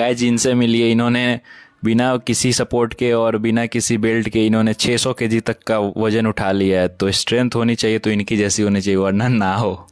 guys इनसे मिलिए इन्होंने बिना किसी सपोर्ट के और बिना किसी बेल्ट के इन्होंने 600 सौ तक का वजन उठा लिया है तो स्ट्रेंथ होनी चाहिए तो इनकी जैसी होनी चाहिए वरना ना हो